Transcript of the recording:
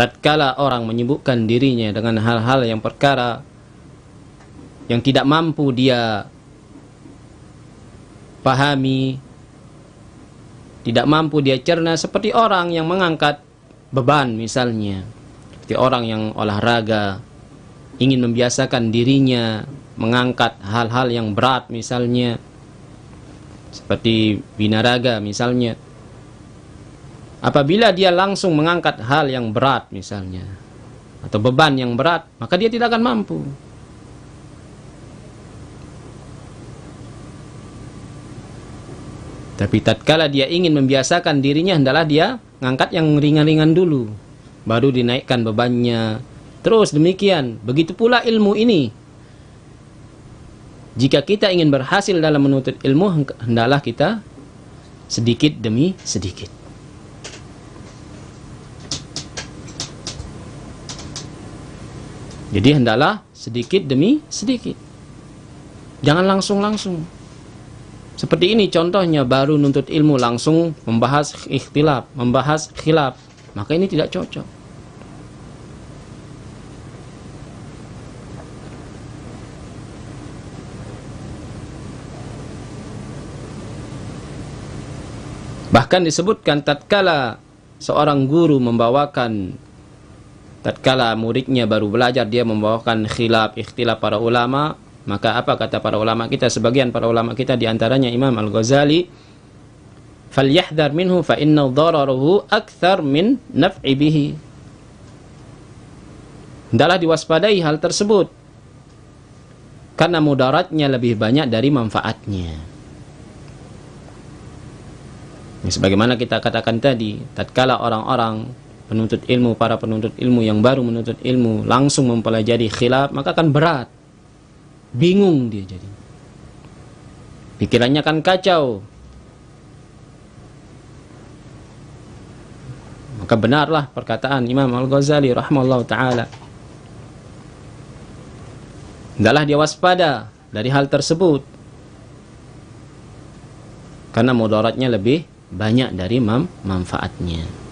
tatkala orang menyibukkan dirinya dengan hal-hal yang perkara yang tidak mampu dia pahami, tidak mampu dia cerna seperti orang yang mengangkat beban misalnya, seperti orang yang olahraga, ingin membiasakan dirinya mengangkat hal-hal yang berat misalnya, seperti binaraga misalnya, Apabila dia langsung mengangkat hal yang berat misalnya atau beban yang berat, maka dia tidak akan mampu. Tapi tatkala dia ingin membiasakan dirinya hendaklah dia mengangkat yang ringan-ringan dulu, baru dinaikkan bebannya. Terus demikian, begitu pula ilmu ini. Jika kita ingin berhasil dalam menuntut ilmu, hendaklah kita sedikit demi sedikit. Jadi hendalah sedikit demi sedikit. Jangan langsung-langsung. Seperti ini contohnya baru nuntut ilmu langsung membahas ikhtilaf, membahas khilaf. Maka ini tidak cocok. Bahkan disebutkan tatkala seorang guru membawakan tatkala muridnya baru belajar dia membawakan khilaf ikhtilaf para ulama maka apa kata para ulama kita sebagian para ulama kita diantaranya Imam Al-Ghazali falyahdar minhu fa inna dararuhu akthar min naf'i bihi Hendaklah diwaspadai hal tersebut karena mudaratnya lebih banyak dari manfaatnya. sebagaimana kita katakan tadi, tatkala orang-orang penuntut ilmu, para penuntut ilmu yang baru menuntut ilmu langsung mempelajari khilaf, maka akan berat. Bingung dia jadi. Pikirannya akan kacau. Maka benarlah perkataan Imam Al-Ghazali rahmallahu taala. Hendaklah dia waspada dari hal tersebut. Karena mudaratnya lebih banyak dari manfaatnya.